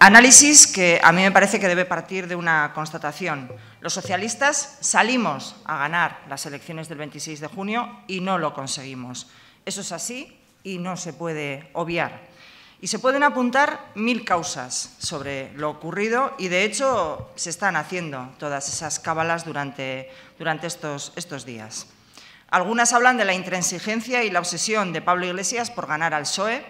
Análisis que a mí me parece que debe partir de una constatación. Los socialistas salimos a ganar las elecciones del 26 de junio y no lo conseguimos. Eso es así y no se puede obviar. Y se pueden apuntar mil causas sobre lo ocurrido y, de hecho, se están haciendo todas esas cábalas durante, durante estos, estos días. Algunas hablan de la intransigencia y la obsesión de Pablo Iglesias por ganar al PSOE,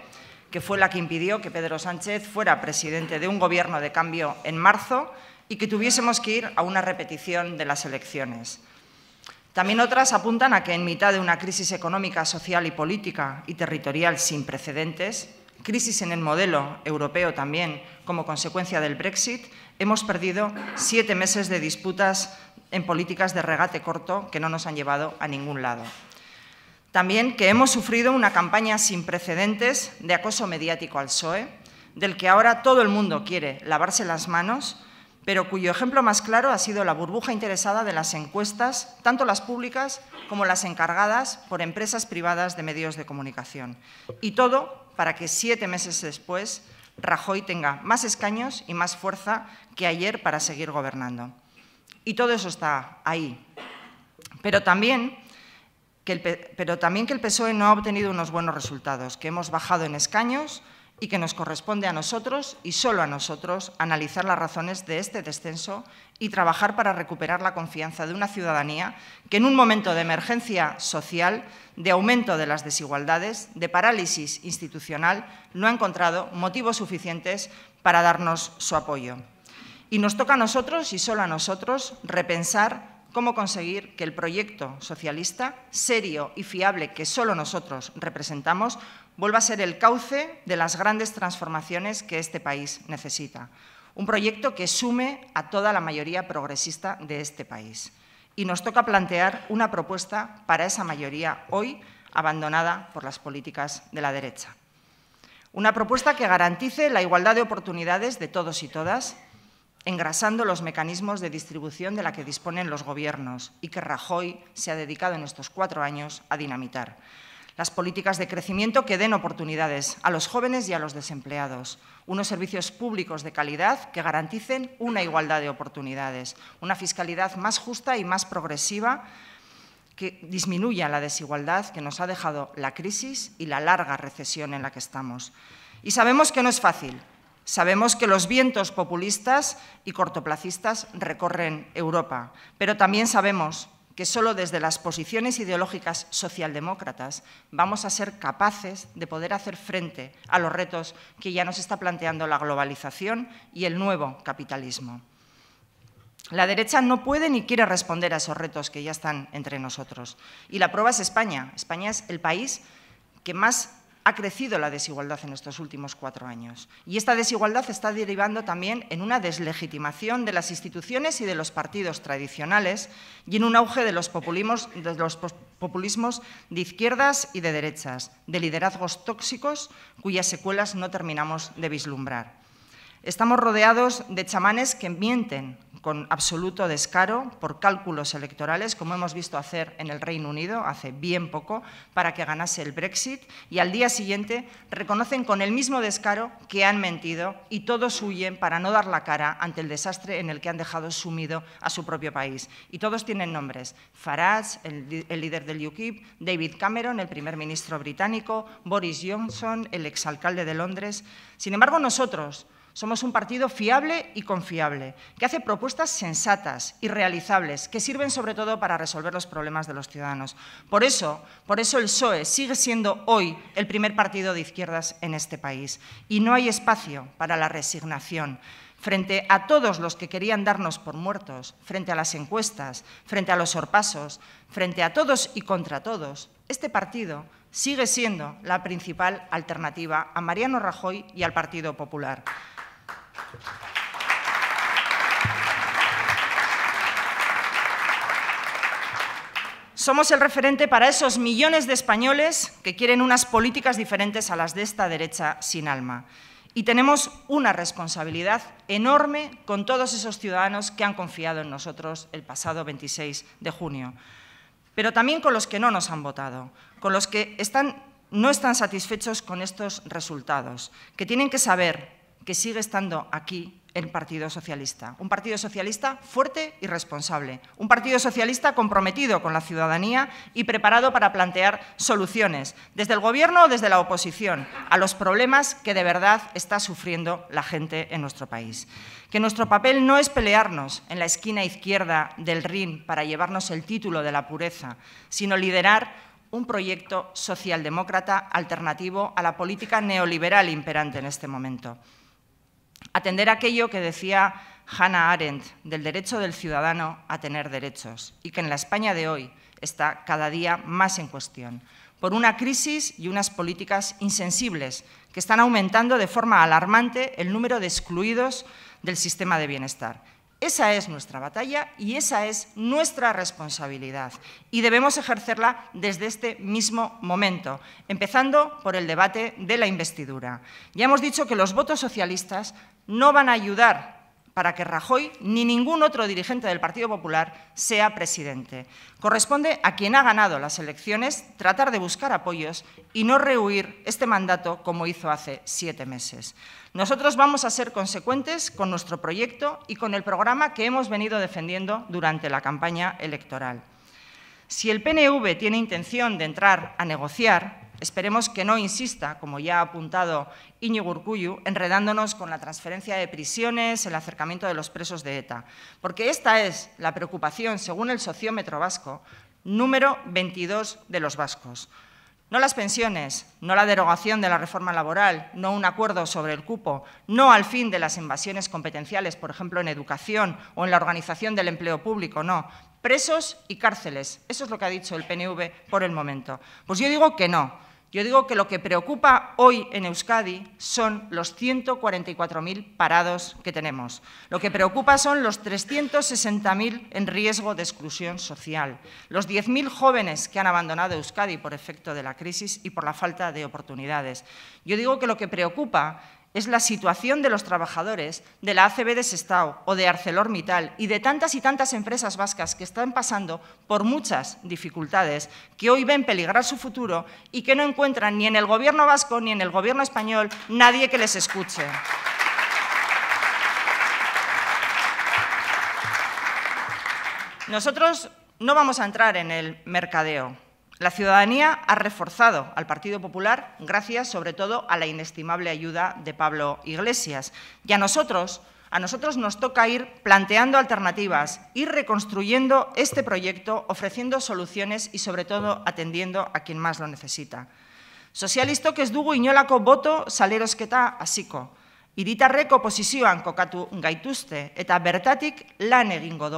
que fue la que impidió que Pedro Sánchez fuera presidente de un gobierno de cambio en marzo y que tuviésemos que ir a una repetición de las elecciones. También otras apuntan a que en mitad de una crisis económica, social y política y territorial sin precedentes, crisis en el modelo europeo también como consecuencia del Brexit, hemos perdido siete meses de disputas en políticas de regate corto que no nos han llevado a ningún lado también que hemos sufrido una campaña sin precedentes de acoso mediático al PSOE, del que ahora todo el mundo quiere lavarse las manos, pero cuyo ejemplo más claro ha sido la burbuja interesada de las encuestas, tanto las públicas como las encargadas por empresas privadas de medios de comunicación. Y todo para que siete meses después Rajoy tenga más escaños y más fuerza que ayer para seguir gobernando. Y todo eso está ahí. Pero también pero también que el PSOE no ha obtenido unos buenos resultados, que hemos bajado en escaños y que nos corresponde a nosotros y solo a nosotros analizar las razones de este descenso y trabajar para recuperar la confianza de una ciudadanía que en un momento de emergencia social, de aumento de las desigualdades, de parálisis institucional, no ha encontrado motivos suficientes para darnos su apoyo. Y nos toca a nosotros y solo a nosotros repensar cómo conseguir que el proyecto socialista, serio y fiable que solo nosotros representamos, vuelva a ser el cauce de las grandes transformaciones que este país necesita. Un proyecto que sume a toda la mayoría progresista de este país. Y nos toca plantear una propuesta para esa mayoría hoy abandonada por las políticas de la derecha. Una propuesta que garantice la igualdad de oportunidades de todos y todas, engrasando los mecanismos de distribución de la que disponen los gobiernos y que Rajoy se ha dedicado en estos cuatro años a dinamitar. Las políticas de crecimiento que den oportunidades a los jóvenes y a los desempleados. Unos servicios públicos de calidad que garanticen una igualdad de oportunidades. Una fiscalidad más justa y más progresiva que disminuya la desigualdad que nos ha dejado la crisis y la larga recesión en la que estamos. Y sabemos que no es fácil, Sabemos que los vientos populistas y cortoplacistas recorren Europa, pero también sabemos que solo desde las posiciones ideológicas socialdemócratas vamos a ser capaces de poder hacer frente a los retos que ya nos está planteando la globalización y el nuevo capitalismo. La derecha no puede ni quiere responder a esos retos que ya están entre nosotros. Y la prueba es España. España es el país que más ha crecido la desigualdad en estos últimos cuatro años. Y esta desigualdad está derivando también en una deslegitimación de las instituciones y de los partidos tradicionales y en un auge de los populismos, de, los populismos de izquierdas y de derechas, de liderazgos tóxicos cuyas secuelas no terminamos de vislumbrar. Estamos rodeados de chamanes que mienten con absoluto descaro por cálculos electorales, como hemos visto hacer en el Reino Unido hace bien poco, para que ganase el Brexit, y al día siguiente reconocen con el mismo descaro que han mentido y todos huyen para no dar la cara ante el desastre en el que han dejado sumido a su propio país. Y todos tienen nombres. Farage, el, líder del UKIP, David Cameron, el primer ministro británico, Boris Johnson, el exalcalde de Londres. Sin embargo, nosotros, somos un partido fiable y confiable, que hace propuestas sensatas y realizables, que sirven sobre todo para resolver los problemas de los ciudadanos. Por eso, por eso el PSOE sigue siendo hoy el primer partido de izquierdas en este país. Y no hay espacio para la resignación frente a todos los que querían darnos por muertos, frente a las encuestas, frente a los sorpasos, frente a todos y contra todos, este partido sigue siendo la principal alternativa a Mariano Rajoy y al Partido Popular. Somos el referente para esos millones de españoles que quieren unas políticas diferentes a las de esta derecha sin alma. Y tenemos una responsabilidad enorme con todos esos ciudadanos que han confiado en nosotros el pasado 26 de junio, pero también con los que no nos han votado, con los que no están satisfechos con estos resultados, que tienen que saber que sigue estando aquí el Partido Socialista. Un Partido Socialista fuerte y responsable. Un Partido Socialista comprometido con la ciudadanía y preparado para plantear soluciones, desde el Gobierno o desde la oposición, a los problemas que de verdad está sufriendo la gente en nuestro país. Que nuestro papel no es pelearnos en la esquina izquierda del RIN para llevarnos el título de la pureza, sino liderar un proyecto socialdemócrata alternativo a la política neoliberal imperante en este momento. Atender aquello que decía Hannah Arendt del derecho del ciudadano a tener derechos y que en la España de hoy está cada día más en cuestión por una crisis y unas políticas insensibles que están aumentando de forma alarmante el número de excluidos del sistema de bienestar esa es nuestra batalla y esa es nuestra responsabilidad. Y debemos ejercerla desde este mismo momento, empezando por el debate de la investidura. Ya hemos dicho que los votos socialistas no van a ayudar para que Rajoy ni ningún otro dirigente del Partido Popular sea presidente. Corresponde a quien ha ganado las elecciones tratar de buscar apoyos y no rehuir este mandato como hizo hace siete meses. Nosotros vamos a ser consecuentes con nuestro proyecto y con el programa que hemos venido defendiendo durante la campaña electoral. Si el PNV tiene intención de entrar a negociar, Esperemos que no insista, como ya ha apuntado Iñigo Urcuyu, enredándonos con la transferencia de prisiones, el acercamiento de los presos de ETA, porque esta es la preocupación, según el sociómetro vasco, número 22 de los vascos. No las pensiones, no la derogación de la reforma laboral, no un acuerdo sobre el cupo, no al fin de las invasiones competenciales, por ejemplo, en educación o en la organización del empleo público, no. Presos y cárceles, eso es lo que ha dicho el PNV por el momento. Pues yo digo que no, yo digo que lo que preocupa hoy en Euskadi son los 144.000 parados que tenemos. Lo que preocupa son los 360.000 en riesgo de exclusión social, los 10.000 jóvenes que han abandonado Euskadi por efecto de la crisis y por la falta de oportunidades. Yo digo que lo que preocupa es la situación de los trabajadores de la ACB de Sestao o de ArcelorMittal y de tantas y tantas empresas vascas que están pasando por muchas dificultades, que hoy ven peligrar su futuro y que no encuentran ni en el gobierno vasco ni en el gobierno español nadie que les escuche. Nosotros no vamos a entrar en el mercadeo. La ciudadanía ha reforzado al Partido Popular gracias sobre todo a la inestimable ayuda de Pablo Iglesias. Y a nosotros, a nosotros nos toca ir planteando alternativas, ir reconstruyendo este proyecto, ofreciendo soluciones y sobre todo atendiendo a quien más lo necesita. voto saleros dugu inolako boto salerosketa hasiko. Hiritarrek oposizioan kokatu gaituste, eta bertatik lan egingo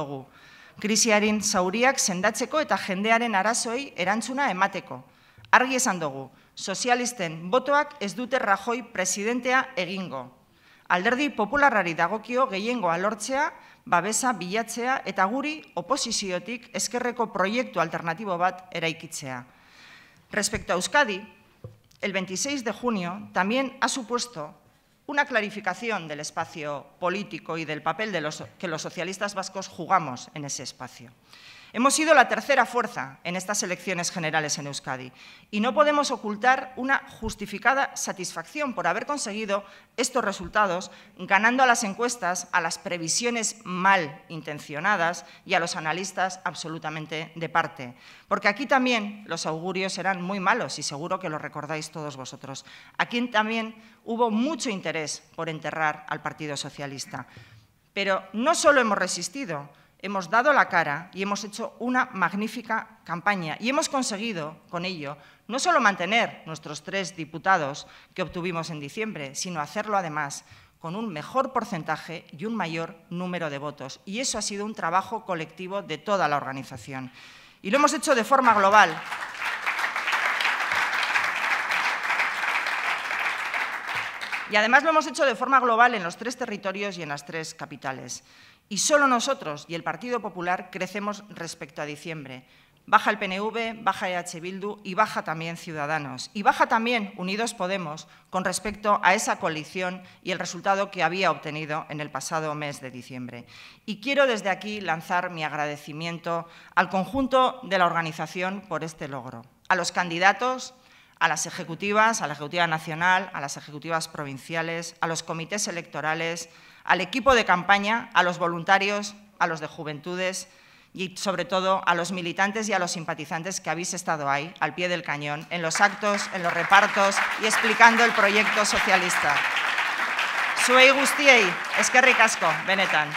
krisiaren zauriak sendatzeko eta jendearen arazoi erantzuna emateko. Argi esan dugu, sozialisten botoak ez dute Rajoi presidentea egingo. Alderdi popularari dagokio gehiengo alortzea, babesa bilatzea eta guri oposiziotik eskerreko proiektu alternatibo bat eraikitzea. Respecto a Euskadi, el 26 de junio también ha supuesto una clarificación del espacio político y del papel que los socialistas vascos jugamos en ese espacio. Hemos sido la tercera fuerza en estas elecciones generales en Euskadi y no podemos ocultar una justificada satisfacción por haber conseguido estos resultados ganando a las encuestas, a las previsiones mal intencionadas y a los analistas absolutamente de parte. Porque aquí también los augurios eran muy malos y seguro que lo recordáis todos vosotros. Aquí también hubo mucho interés por enterrar al Partido Socialista. Pero no solo hemos resistido, hemos dado la cara y hemos hecho una magnífica campaña. Y hemos conseguido, con ello, no solo mantener nuestros tres diputados que obtuvimos en diciembre, sino hacerlo además con un mejor porcentaje y un mayor número de votos. Y eso ha sido un trabajo colectivo de toda la organización. Y lo hemos hecho de forma global. Y además lo hemos hecho de forma global en los tres territorios y en las tres capitales. Y solo nosotros y el Partido Popular crecemos respecto a diciembre. Baja el PNV, baja EH Bildu y baja también Ciudadanos. Y baja también Unidos Podemos con respecto a esa coalición y el resultado que había obtenido en el pasado mes de diciembre. Y quiero desde aquí lanzar mi agradecimiento al conjunto de la organización por este logro, a los candidatos, a las ejecutivas, a la Ejecutiva Nacional, a las ejecutivas provinciales, a los comités electorales, al equipo de campaña, a los voluntarios, a los de juventudes y, sobre todo, a los militantes y a los simpatizantes que habéis estado ahí, al pie del cañón, en los actos, en los repartos y explicando el proyecto socialista. gustiei! ¡Es que ricasco, benetan.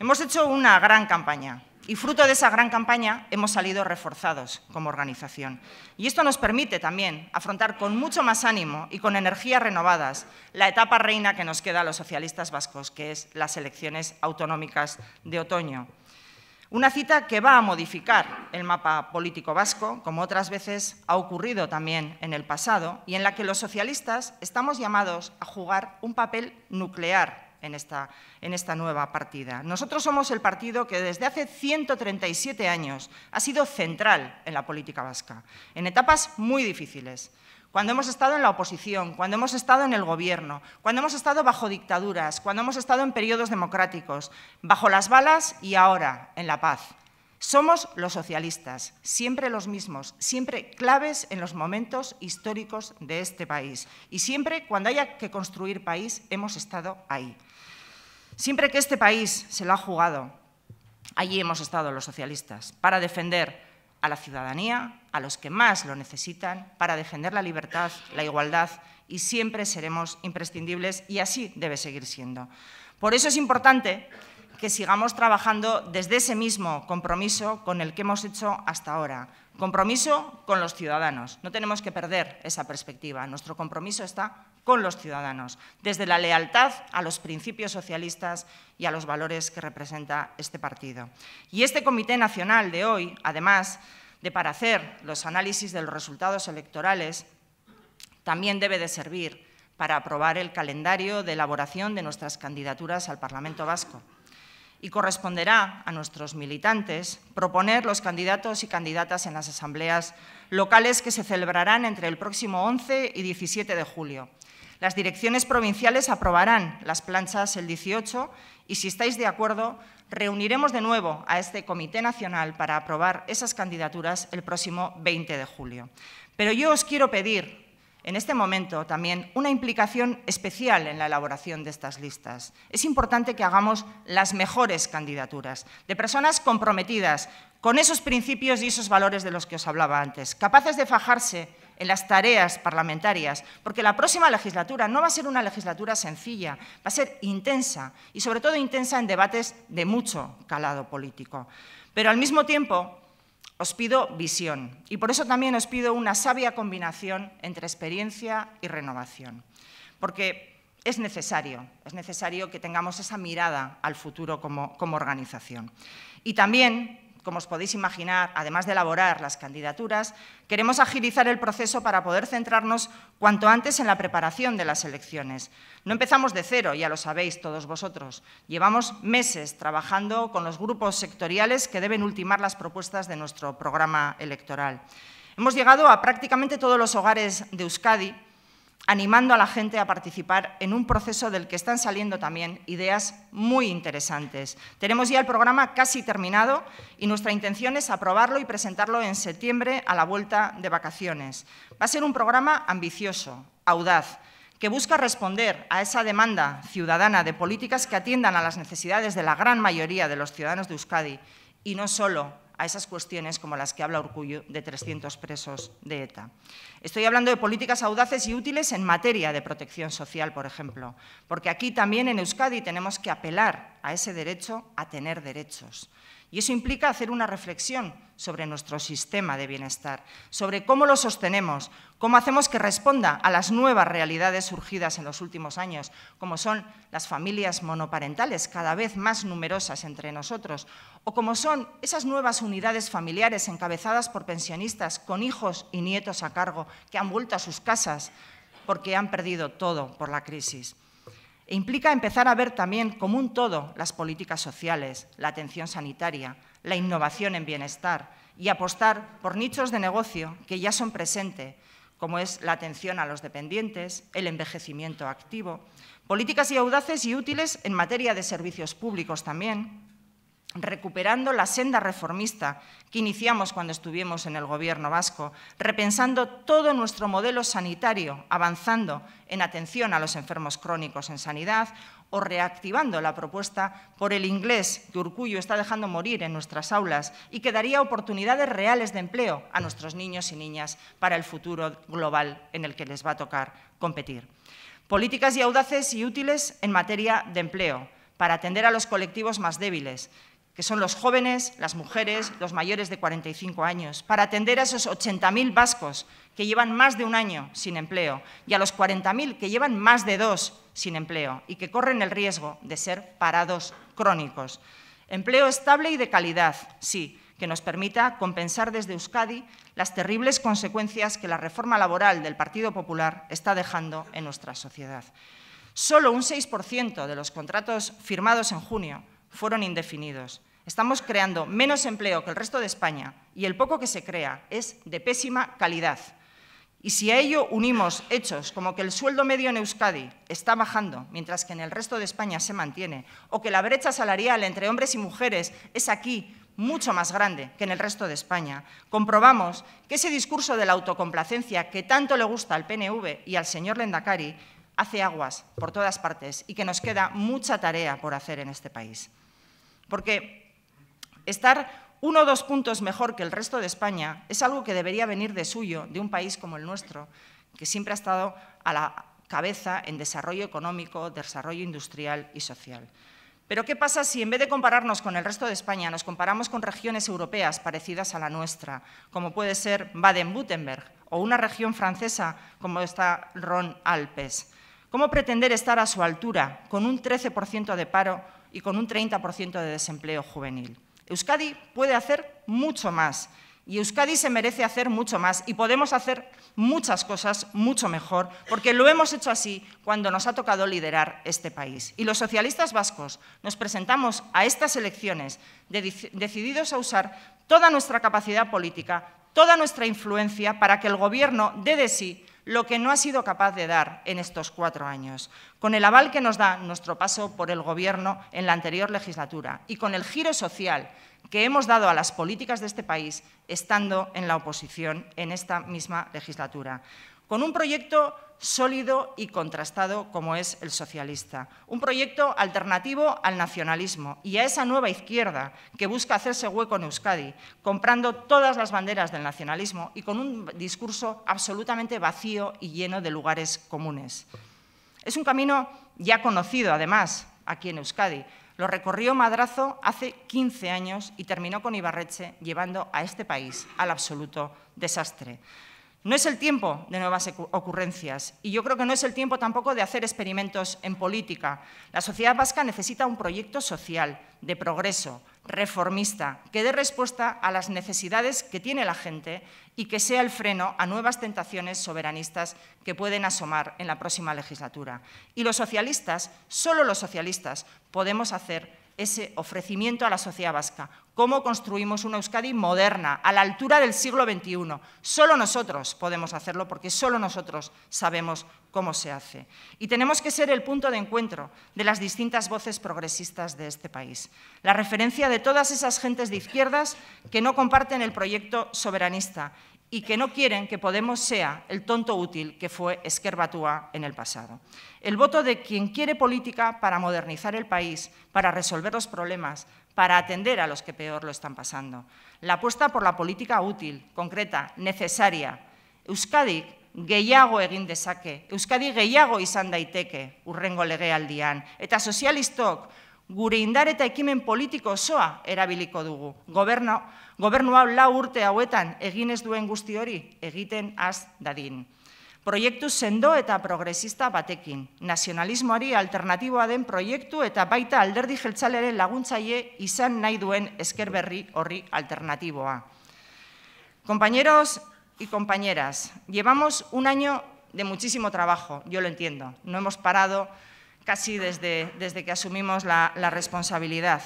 Hemos hecho una gran campaña, y fruto de esa gran campaña hemos salido reforzados como organización. Y esto nos permite también afrontar con mucho más ánimo y con energías renovadas la etapa reina que nos queda a los socialistas vascos, que es las elecciones autonómicas de otoño. Una cita que va a modificar el mapa político vasco, como otras veces ha ocurrido también en el pasado, y en la que los socialistas estamos llamados a jugar un papel nuclear en esta, en esta nueva partida. Nosotros somos el partido que desde hace 137 años ha sido central en la política vasca, en etapas muy difíciles cuando hemos estado en la oposición, cuando hemos estado en el gobierno, cuando hemos estado bajo dictaduras, cuando hemos estado en periodos democráticos, bajo las balas y ahora en la paz. Somos los socialistas, siempre los mismos, siempre claves en los momentos históricos de este país y siempre cuando haya que construir país hemos estado ahí. Siempre que este país se lo ha jugado, allí hemos estado los socialistas, para defender a la ciudadanía, a los que más lo necesitan, para defender la libertad, la igualdad y siempre seremos imprescindibles y así debe seguir siendo. Por eso es importante que sigamos trabajando desde ese mismo compromiso con el que hemos hecho hasta ahora. Compromiso con los ciudadanos. No tenemos que perder esa perspectiva. Nuestro compromiso está con los ciudadanos, desde la lealtad a los principios socialistas y a los valores que representa este partido. Y este Comité Nacional de hoy, además de para hacer los análisis de los resultados electorales, también debe de servir para aprobar el calendario de elaboración de nuestras candidaturas al Parlamento Vasco y corresponderá a nuestros militantes proponer los candidatos y candidatas en las asambleas locales que se celebrarán entre el próximo 11 y 17 de julio. Las direcciones provinciales aprobarán las planchas el 18 y, si estáis de acuerdo, reuniremos de nuevo a este Comité Nacional para aprobar esas candidaturas el próximo 20 de julio. Pero yo os quiero pedir en este momento también una implicación especial en la elaboración de estas listas. Es importante que hagamos las mejores candidaturas, de personas comprometidas con esos principios y esos valores de los que os hablaba antes, capaces de fajarse en las tareas parlamentarias, porque la próxima legislatura no va a ser una legislatura sencilla, va a ser intensa y sobre todo intensa en debates de mucho calado político. Pero al mismo tiempo os pido visión y por eso también os pido una sabia combinación entre experiencia y renovación, porque es necesario, es necesario que tengamos esa mirada al futuro como, organización. Y también como os podéis imaginar, además de elaborar las candidaturas, queremos agilizar el proceso para poder centrarnos cuanto antes en la preparación de las elecciones. No empezamos de cero, ya lo sabéis todos vosotros. Llevamos meses trabajando con los grupos sectoriales que deben ultimar las propuestas de nuestro programa electoral. Hemos llegado a prácticamente todos los hogares de Euskadi animando a la gente a participar en un proceso del que están saliendo también ideas muy interesantes. Tenemos ya el programa casi terminado y nuestra intención es aprobarlo y presentarlo en septiembre a la vuelta de vacaciones. Va a ser un programa ambicioso, audaz, que busca responder a esa demanda ciudadana de políticas que atiendan a las necesidades de la gran mayoría de los ciudadanos de Euskadi y no solo a esas cuestiones como las que habla orgullo de 300 presos de ETA. Estoy hablando de políticas audaces y útiles en materia de protección social, por ejemplo, porque aquí también en Euskadi tenemos que apelar a ese derecho a tener derechos. Y eso implica hacer una reflexión sobre nuestro sistema de bienestar, sobre cómo lo sostenemos, cómo hacemos que responda a las nuevas realidades surgidas en los últimos años, como son las familias monoparentales cada vez más numerosas entre nosotros, o como son esas nuevas unidades familiares encabezadas por pensionistas con hijos y nietos a cargo que han vuelto a sus casas porque han perdido todo por la crisis. E implica empezar a ver también como un todo las políticas sociales, la atención sanitaria, la innovación en bienestar y apostar por nichos de negocio que ya son presentes, como es la atención a los dependientes, el envejecimiento activo, políticas y audaces y útiles en materia de servicios públicos también, recuperando la senda reformista que iniciamos cuando estuvimos en el Gobierno vasco, repensando todo nuestro modelo sanitario, avanzando en atención a los enfermos crónicos en sanidad o reactivando la propuesta por el inglés que Urcuyo está dejando morir en nuestras aulas y que daría oportunidades reales de empleo a nuestros niños y niñas para el futuro global en el que les va a tocar competir. Políticas y audaces y útiles en materia de empleo, para atender a los colectivos más débiles, que son los jóvenes, las mujeres, los mayores de 45 años, para atender a esos 80.000 vascos que llevan más de un año sin empleo y a los 40.000 que llevan más de dos sin empleo y que corren el riesgo de ser parados crónicos. Empleo estable y de calidad, sí, que nos permita compensar desde Euskadi las terribles consecuencias que la reforma laboral del Partido Popular está dejando en nuestra sociedad. Solo un 6% de los contratos firmados en junio fueron indefinidos Estamos creando menos empleo que el resto de España y el poco que se crea es de pésima calidad. Y si a ello unimos hechos como que el sueldo medio en Euskadi está bajando, mientras que en el resto de España se mantiene, o que la brecha salarial entre hombres y mujeres es aquí mucho más grande que en el resto de España, comprobamos que ese discurso de la autocomplacencia que tanto le gusta al PNV y al señor Lendakari hace aguas por todas partes y que nos queda mucha tarea por hacer en este país. Porque Estar uno o dos puntos mejor que el resto de España es algo que debería venir de suyo, de un país como el nuestro, que siempre ha estado a la cabeza en desarrollo económico, desarrollo industrial y social. Pero ¿qué pasa si en vez de compararnos con el resto de España, nos comparamos con regiones europeas parecidas a la nuestra, como puede ser Baden-Württemberg o una región francesa como está Ron-Alpes? ¿Cómo pretender estar a su altura con un 13% de paro y con un 30% de desempleo juvenil? Euskadi puede hacer mucho más y Euskadi se merece hacer mucho más y podemos hacer muchas cosas mucho mejor porque lo hemos hecho así cuando nos ha tocado liderar este país. Y los socialistas vascos nos presentamos a estas elecciones decididos a usar toda nuestra capacidad política, toda nuestra influencia para que el Gobierno dé de sí lo que no ha sido capaz de dar en estos cuatro años, con el aval que nos da nuestro paso por el Gobierno en la anterior legislatura y con el giro social que hemos dado a las políticas de este país estando en la oposición en esta misma legislatura con un proyecto sólido y contrastado como es el socialista. Un proyecto alternativo al nacionalismo y a esa nueva izquierda que busca hacerse hueco en Euskadi, comprando todas las banderas del nacionalismo y con un discurso absolutamente vacío y lleno de lugares comunes. Es un camino ya conocido, además, aquí en Euskadi. Lo recorrió Madrazo hace 15 años y terminó con Ibarreche llevando a este país al absoluto desastre. No es el tiempo de nuevas ocurrencias y yo creo que no es el tiempo tampoco de hacer experimentos en política. La sociedad vasca necesita un proyecto social, de progreso, reformista, que dé respuesta a las necesidades que tiene la gente y que sea el freno a nuevas tentaciones soberanistas que pueden asomar en la próxima legislatura. Y los socialistas, solo los socialistas, podemos hacer ese ofrecimiento a la sociedad vasca, cómo construimos una Euskadi moderna, a la altura del siglo XXI. Solo nosotros podemos hacerlo porque solo nosotros sabemos cómo se hace. Y tenemos que ser el punto de encuentro de las distintas voces progresistas de este país, la referencia de todas esas gentes de izquierdas que no comparten el proyecto soberanista y que no quieren que Podemos sea el tonto útil que fue Esquerbatúa en el pasado. El voto de quien quiere política para modernizar el país, para resolver los problemas, para atender a los que peor lo están pasando. La apuesta por la política útil, concreta, necesaria. Euskadik gehiago egin dezake, Euskadi gehiago izan daiteke urrengo legealdian. Eta sozialistok gure indar eta ekimen politiko osoa erabiliko dugu. Goberno, gobernu hau lau urte hauetan egin ez duen guzti hori egiten az dadin. Proiektu sendo eta progresista batekin. Nazionalismoari alternatiboa den proiektu eta baita alderdi jeltzalearen laguntzaile izan nahi duen eskerberri horri alternatiboa. Compañeros y compañeras, llevamos un año de muchísimo trabajo, yo lo entiendo. No hemos parado, casi desde, desde que asumimos la, responsabilidad.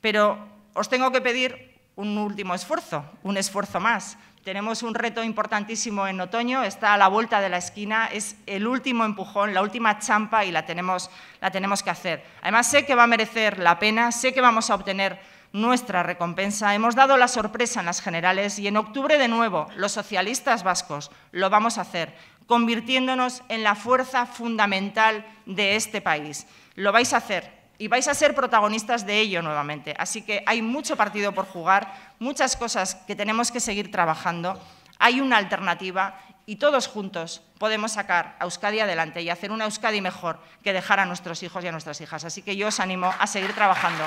Pero os tengo que pedir un último esfuerzo, un esfuerzo más. Tenemos un reto importantísimo en otoño, está a la vuelta de la esquina, es el último empujón, la última champa y la tenemos, la tenemos que hacer. Además, sé que va a merecer la pena, sé que vamos a obtener nuestra recompensa. Hemos dado la sorpresa en las generales y en octubre de nuevo los socialistas vascos lo vamos a hacer, convirtiéndonos en la fuerza fundamental de este país. Lo vais a hacer y vais a ser protagonistas de ello nuevamente. Así que hay mucho partido por jugar, muchas cosas que tenemos que seguir trabajando. Hay una alternativa y todos juntos podemos sacar a Euskadi adelante y hacer una Euskadi mejor que dejar a nuestros hijos y a nuestras hijas. Así que yo os animo a seguir trabajando.